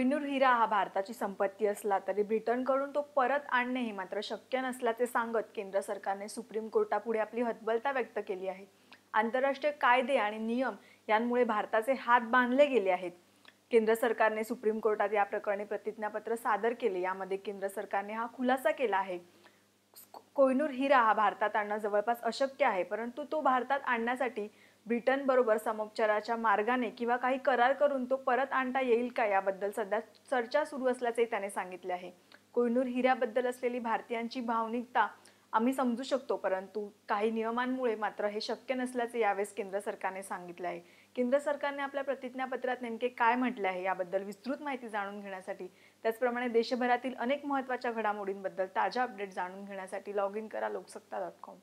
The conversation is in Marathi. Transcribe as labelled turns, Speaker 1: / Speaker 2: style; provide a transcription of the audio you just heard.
Speaker 1: कोहिनूर हिरा हा भारताची संपत्ती असला तरी ब्रिटनकडून तो परत आणणे हे मात्र शक्य नसल्याचे सांगत केंद्र सरकारने सुप्रीम कोर्टापुढे आपली हतबलता व्यक्त केली आहे आंतरराष्ट्रीय कायदे आणि नियम यांमुळे भारताचे हात बांधले गेले आहेत केंद्र सरकारने सुप्रीम कोर्टात या प्रकरणी प्रतिज्ञापत्र सादर केले यामध्ये केंद्र सरकारने हा खुलासा केला आहे कोहिनूर हिरा हा भारतात आणणं जवळपास अशक्य आहे परंतु तो भारतात आणण्यासाठी ब्रिटनबरोबर समोपचाराच्या मार्गाने किंवा काही करार करून तो परत आणता येईल का याबद्दल सध्या चर्चा सुरू असल्याचे त्याने सांगितले आहे कोहिनूर हिऱ्याबद्दल असलेली भारतीयांची भावनिकता आम्ही समजू शकतो परंतु काही नियमांमुळे मात्र हे शक्य नसल्याचे यावेळेस केंद्र सरकारने सांगितले आहे केंद्र सरकारने आपल्या प्रतिज्ञापत्रात नेमके काय म्हटले आहे याबद्दल विस्तृत माहिती जाणून घेण्यासाठी त्याचप्रमाणे देशभरातील अनेक महत्त्वाच्या घडामोडींबद्दल ताज्या अपडेट जाणून घेण्यासाठी लॉग इन करा लोकसत्ता डॉट कॉम